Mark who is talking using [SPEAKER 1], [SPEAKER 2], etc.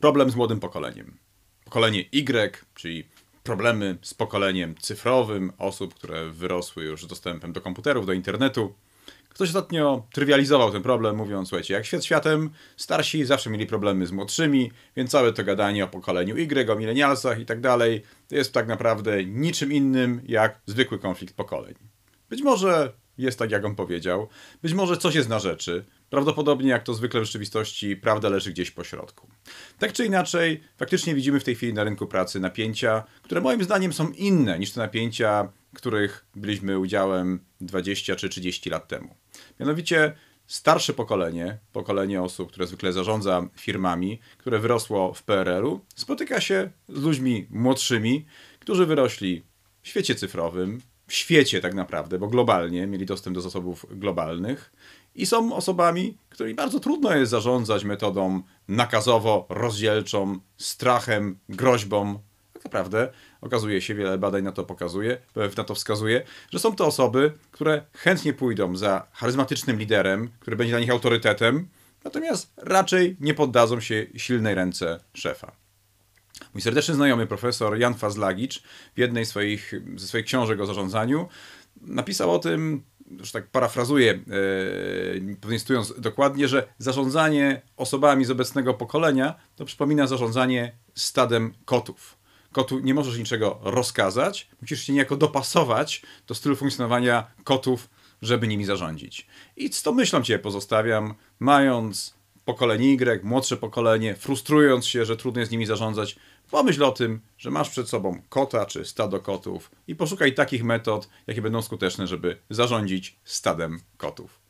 [SPEAKER 1] problem z młodym pokoleniem. Pokolenie Y, czyli problemy z pokoleniem cyfrowym, osób, które wyrosły już z dostępem do komputerów, do internetu. Ktoś ostatnio trywializował ten problem, mówiąc, słuchajcie, jak świat światem, starsi zawsze mieli problemy z młodszymi, więc całe to gadanie o pokoleniu Y, o milenialsach i tak dalej, jest tak naprawdę niczym innym jak zwykły konflikt pokoleń. Być może jest tak, jak on powiedział, być może coś jest na rzeczy, Prawdopodobnie, jak to zwykle w rzeczywistości, prawda leży gdzieś po środku. Tak czy inaczej, faktycznie widzimy w tej chwili na rynku pracy napięcia, które moim zdaniem są inne niż te napięcia, których byliśmy udziałem 20 czy 30 lat temu. Mianowicie starsze pokolenie, pokolenie osób, które zwykle zarządza firmami, które wyrosło w PRL-u, spotyka się z ludźmi młodszymi, którzy wyrośli w świecie cyfrowym, w świecie tak naprawdę, bo globalnie mieli dostęp do zasobów globalnych i są osobami, którymi bardzo trudno jest zarządzać metodą nakazowo, rozdzielczą, strachem, groźbą. Tak naprawdę okazuje się, wiele badań na to pokazuje, na to wskazuje, że są to osoby, które chętnie pójdą za charyzmatycznym liderem, który będzie dla nich autorytetem, natomiast raczej nie poddadzą się silnej ręce szefa. Mój serdeczny znajomy profesor Jan Fazlagicz w jednej swoich, ze swoich książek o zarządzaniu napisał o tym, że tak parafrazuję, pewnie stując dokładnie, że zarządzanie osobami z obecnego pokolenia to przypomina zarządzanie stadem kotów. Kotu nie możesz niczego rozkazać, musisz się niejako dopasować do stylu funkcjonowania kotów, żeby nimi zarządzić. I z tą myślą Cię pozostawiam, mając pokolenie Y, młodsze pokolenie, frustrując się, że trudno jest nimi zarządzać, pomyśl o tym, że masz przed sobą kota czy stado kotów i poszukaj takich metod, jakie będą skuteczne, żeby zarządzić stadem kotów.